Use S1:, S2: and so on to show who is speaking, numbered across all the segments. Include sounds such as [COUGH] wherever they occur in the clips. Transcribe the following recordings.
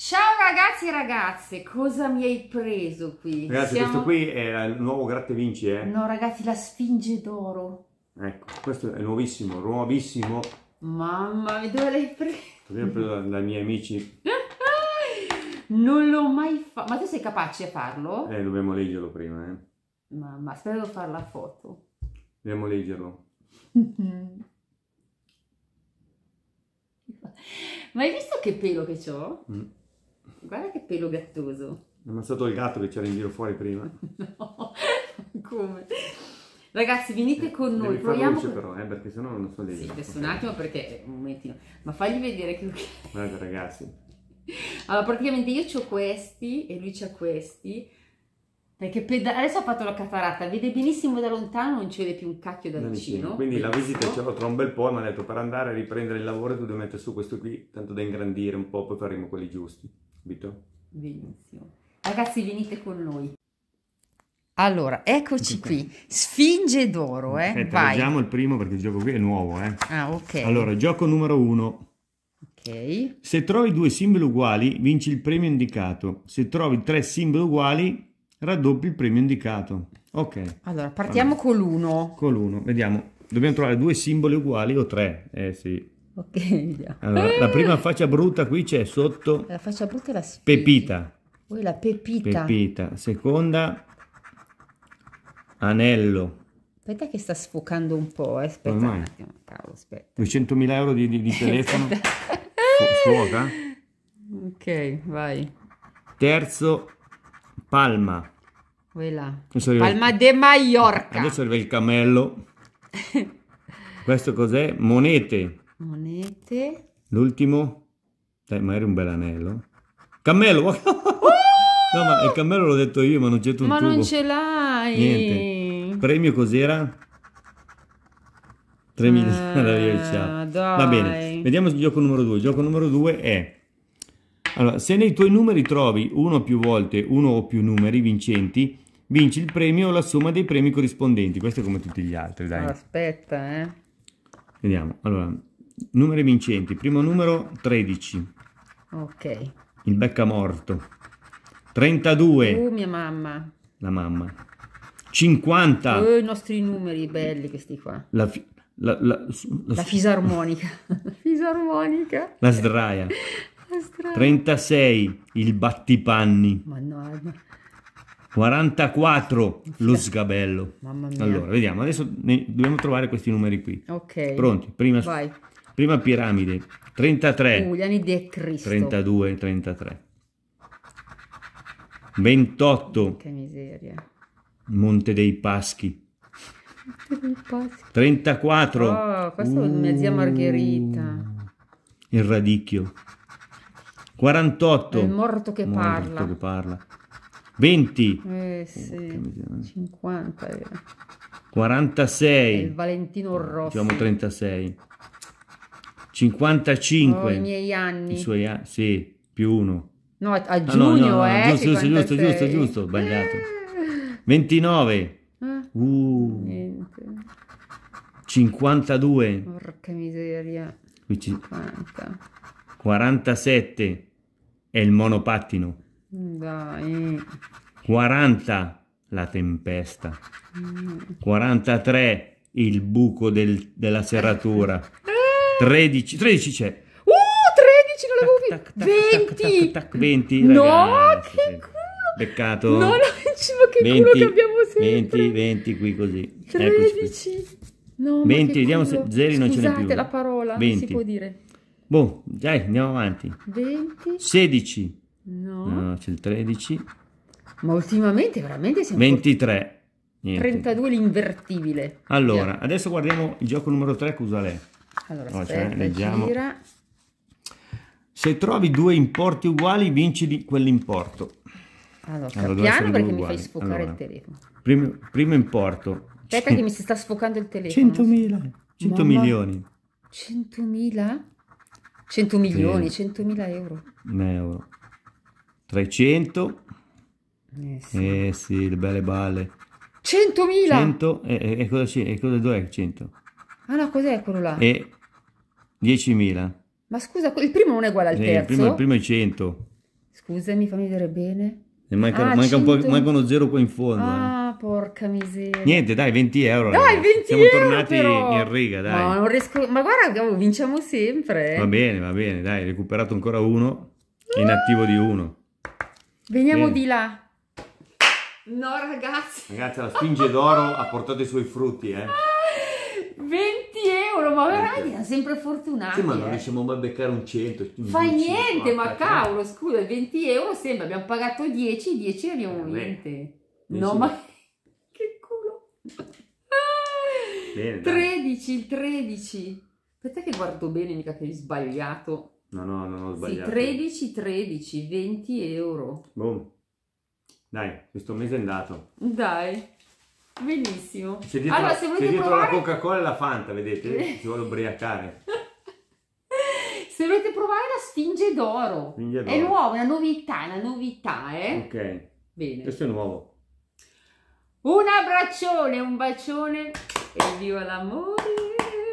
S1: Ciao ragazzi e ragazze, cosa mi hai preso qui? Ragazzi, Siamo... questo
S2: qui è il nuovo Gratte Vinci, eh?
S1: No, ragazzi, la Sfinge d'Oro.
S2: Ecco, questo è nuovissimo, nuovissimo.
S1: Mamma mia, dove l'hai preso?
S2: L'ho preso dai miei amici. [LAUGHS]
S1: non l'ho mai fatto. Ma tu sei capace a farlo? Eh,
S2: dobbiamo leggerlo prima, eh.
S1: Mamma, aspetta, devo fare la foto.
S2: Dobbiamo leggerlo.
S1: [LAUGHS] Ma hai visto che pelo che ho? Mm. Guarda che pelo gattoso.
S2: Non è stato il gatto che c'era in giro fuori prima. [LAUGHS] no,
S1: come? Ragazzi, venite con noi, Devi proviamo. Luce,
S2: però, eh, perché sennò non so leggere. Sì, adesso
S1: un attimo perché eh, un momentino. Ma fagli vedere che [LAUGHS]
S2: Guarda, ragazzi.
S1: Allora, praticamente io ho questi e lui c'ha questi. Perché adesso ha fatto la cataratta, vede benissimo da lontano, non ci vede più un cacchio da vicino. Quindi
S2: la visita ce l'ho tra un bel po' e mi ha detto per andare a riprendere il lavoro tu devi mettere su questo qui, tanto da ingrandire un po', poi faremo quelli giusti. Subito.
S1: Benissimo. Ragazzi, venite con noi. Allora, eccoci qui, Sfinge d'oro, eh? Aspetta, Vai. leggiamo il
S2: primo perché il gioco qui è nuovo, eh?
S1: Ah, ok. Allora,
S2: gioco numero uno. Ok. Se trovi due simboli uguali, vinci il premio indicato. Se trovi tre simboli uguali, raddoppi il premio indicato. Ok.
S1: Allora, partiamo allora. con l'uno.
S2: Con l'uno, vediamo. Dobbiamo trovare due simboli uguali o tre. Eh sì,
S1: Ok, vediamo. Allora, la prima
S2: faccia brutta qui c'è sotto... La
S1: faccia brutta è la sfida. Pepita. Poi la pepita.
S2: Pepita. Seconda, anello.
S1: Aspetta che sta sfocando un po', eh. aspetta Ormai. un attimo, cavolo, aspetta.
S2: 200.000 euro di, di, di [LAUGHS] telefono. Sfuoca.
S1: Ok, vai.
S2: Terzo, palma.
S1: Quella. Palma il... de Mallorca.
S2: Adesso serve il cammello. [LAUGHS] Questo cos'è? Monete
S1: monete.
S2: L'ultimo? Dai, ma era un bel anello. Cammello! Oh! [LAUGHS] no, ma il cammello l'ho detto io, ma non c'è tutto. Ma tubo. non ce
S1: l'hai! Niente.
S2: Premio cos'era? 3 milioni ah, [LAUGHS] Va bene, vediamo il gioco numero 2. Il gioco numero 2 è... Allora, se nei tuoi numeri trovi uno più volte uno o più numeri vincenti, vinci il premio o la somma dei premi corrispondenti. Questo è come tutti gli altri, dai.
S1: Aspetta, eh.
S2: Vediamo. Allora, Numeri vincenti, primo numero 13. Ok. Il becca morto. 32. Uh,
S1: mia mamma.
S2: La mamma. 50. Uh, I
S1: nostri numeri belli questi qua.
S2: La, fi la, la, la fisarmonica.
S1: la [LAUGHS] [LAUGHS] fisarmonica.
S2: La sdraia. la sdraia. 36. Il battipanni.
S1: Mannaggia.
S2: 44 lo sgabello.
S1: Mamma mia. Allora,
S2: vediamo, adesso ne, dobbiamo trovare questi numeri qui. Ok. Pronti? Prima Vai. Prima piramide, 33.
S1: Ulianide e Cristo. 32,
S2: 33. 28. Che
S1: miseria.
S2: Monte dei Paschi. 34. Oh,
S1: questa uh, è mia zia Margherita. Uh,
S2: il radicchio. 48. È il morto che morto parla. Che parla. 20.
S1: Eh, oh, sì. oh, 50. Eh.
S2: 46. È il
S1: Valentino Rossi. Diciamo
S2: 36. 55. Oh, I miei anni. I suoi anni, sì, più uno. No, a giugno, ah, no, no, no, eh. Giusto, giusto, giusto, giusto, giusto, sbagliato. 29. Eh. Eh. Uh. Niente. 52.
S1: Porca miseria. 50.
S2: 47 è il monopattino.
S1: Dai.
S2: 40 la tempesta. Mm. 43 il buco del, della serratura. [LAUGHS] 13, 13 c'è. Uh, 13
S1: non l'avevo visto. 20. Tac,
S2: 20 no, che culo. Peccato. No, no,
S1: che 20, culo che abbiamo sempre.
S2: 20, 20 qui così. 13.
S1: Qui. No, 20, vediamo se zeri non ce n'è più. Scusate la parola, 20. si può dire.
S2: Boh, dai, andiamo avanti. 20. 16.
S1: No. No,
S2: c'è il 13.
S1: Ma ultimamente veramente siamo...
S2: 23. Niente.
S1: 32 l'invertibile.
S2: Allora, Via. adesso guardiamo il gioco numero 3 cosa usa allora, no, aspetta, cioè, leggiamo. Gira. Se trovi due importi uguali, vinci quell'importo.
S1: Allora, allora piano perché uguali. mi fai sfocare allora, il telefono.
S2: Primo, primo importo. Aspetta che
S1: mi si sta sfocando il telefono. 100.000. 100 Mamma. milioni. 100.000? 100 milioni, sì. 100.000 euro.
S2: Un euro. 300. Eh sì. eh sì, le belle balle.
S1: 100.000? 100,
S2: e, eh, eh cosa, c'è? e cosa dov'è 100?
S1: Ah no, cos'è quello là?
S2: E 10.000.
S1: Ma scusa, il primo non è uguale al sì, eh, terzo? Il primo, il primo
S2: è 100.
S1: Scusami, fammi vedere bene.
S2: E manca, ah, manca un po', mancano zero qua in fondo. Eh.
S1: Ah, eh. porca miseria. Niente,
S2: dai, 20 euro. Dai, 20 Siamo euro tornati però. in riga, dai. No, non
S1: riesco... Ma guarda, oh, vinciamo sempre. Va
S2: bene, va bene, dai, recuperato ancora uno. In attivo di uno.
S1: Veniamo bene. di là. No, ragazzi. Ragazzi,
S2: la spinge d'oro ha portato i suoi frutti, eh.
S1: 20 ah, euro Poverani erano sempre fortunati. Sì, ma non eh.
S2: riusciamo mai a beccare un 100. Fa niente,
S1: 50, ma eh. cavolo, scusa, 20 euro sembra, abbiamo pagato 10, 10 e abbiamo niente. Eh, no, ma [LAUGHS] che culo. Bene, 13, il 13. Aspetta che guardo bene, mica che hai sbagliato.
S2: No, no, non ho sbagliato. Sì,
S1: 13, 13, 20 euro.
S2: Boom. Dai, questo mese è andato.
S1: Dai. Benissimo. C'è dietro, allora, se c'è dietro provare... la
S2: Coca-Cola e la Fanta, vedete? [LAUGHS] Ci vuole ubriacare.
S1: [LAUGHS] se volete provare la Sfinge d'Oro.
S2: Sfinge d'oro. È nuova,
S1: una novità, una novità, eh? Ok. Bene.
S2: Questo è nuovo.
S1: Un abbraccione, un bacione e viva l'amore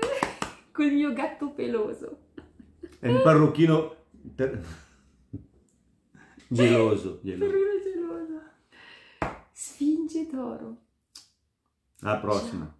S1: [LAUGHS] col mio gatto peloso. È un
S2: parrucchino per... geloso, geloso.
S1: Sfinge d'oro.
S2: Na próxima.